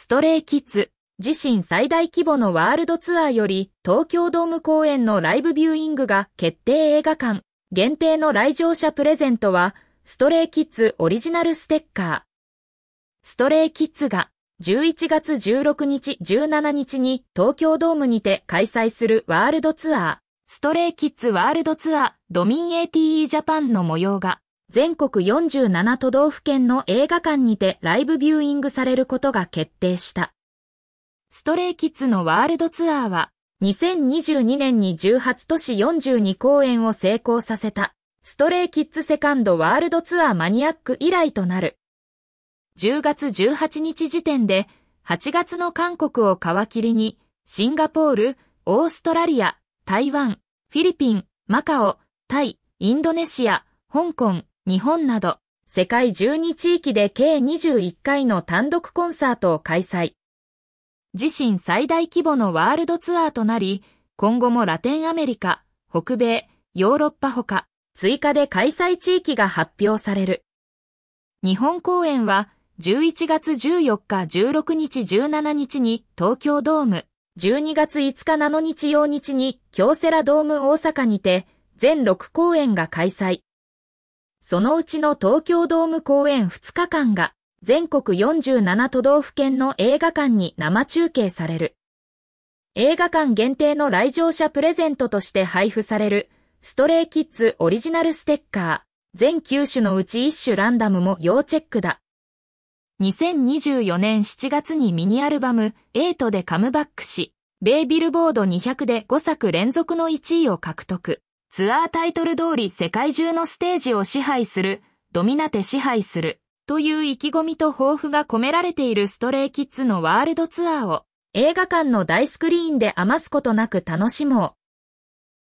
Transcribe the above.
ストレイキッズ、自身最大規模のワールドツアーより、東京ドーム公演のライブビューイングが決定映画館。限定の来場者プレゼントは、ストレイキッズオリジナルステッカー。ストレイキッズが、11月16日、17日に東京ドームにて開催するワールドツアー、ストレイキッズワールドツアードミン ATE ジャパンの模様が、全国47都道府県の映画館にてライブビューイングされることが決定した。ストレイキッズのワールドツアーは、2022年に18都市42公演を成功させた、ストレイキッズセカンドワールドツアーマニアック以来となる。10月18日時点で、8月の韓国を皮切りに、シンガポール、オーストラリア、台湾、フィリピン、マカオ、タイ、インドネシア、香港、日本など世界12地域で計21回の単独コンサートを開催。自身最大規模のワールドツアーとなり、今後もラテンアメリカ、北米、ヨーロッパほか、追加で開催地域が発表される。日本公演は11月14日、16日、17日に東京ドーム、12月5日、7日、8日に京セラドーム大阪にて全6公演が開催。そのうちの東京ドーム公演2日間が全国47都道府県の映画館に生中継される。映画館限定の来場者プレゼントとして配布されるストレイキッズオリジナルステッカー全9種のうち1種ランダムも要チェックだ。2024年7月にミニアルバム8でカムバックし、ベイビルボード200で5作連続の1位を獲得。ツアータイトル通り世界中のステージを支配する、ドミナテ支配するという意気込みと抱負が込められているストレイキッズのワールドツアーを映画館の大スクリーンで余すことなく楽しもう。